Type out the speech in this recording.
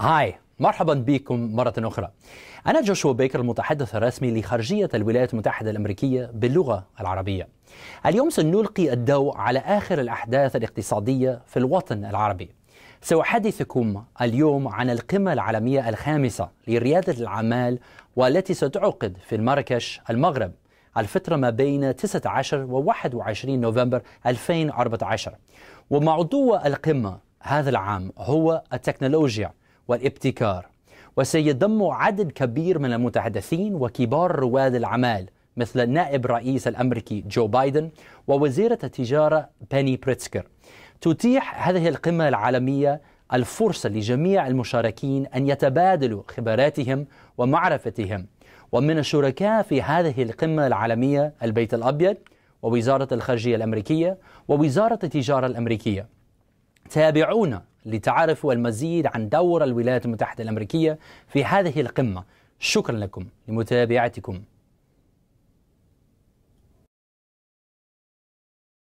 هاي مرحبا بكم مرة أخرى أنا جوشوا بيكر المتحدث الرسمي لخارجية الولايات المتحدة الأمريكية باللغة العربية اليوم سنلقي الضوء على آخر الأحداث الاقتصادية في الوطن العربي سأحدثكم اليوم عن القمة العالمية الخامسة لريادة الأعمال والتي ستعقد في مراكش المغرب الفترة ما بين 19 و 21 نوفمبر 2014 وموضوع القمة هذا العام هو التكنولوجيا والابتكار وسيضم عدد كبير من المتحدثين وكبار رواد الأعمال مثل نائب رئيس الأمريكي جو بايدن ووزيرة التجارة بيني بريتسكر تتيح هذه القمة العالمية الفرصة لجميع المشاركين أن يتبادلوا خبراتهم ومعرفتهم ومن الشركاء في هذه القمة العالمية البيت الأبيض ووزارة الخارجية الأمريكية ووزارة التجارة الأمريكية تابعونا لتعرفوا المزيد عن دور الولايات المتحدة الأمريكية في هذه القمة شكرا لكم لمتابعتكم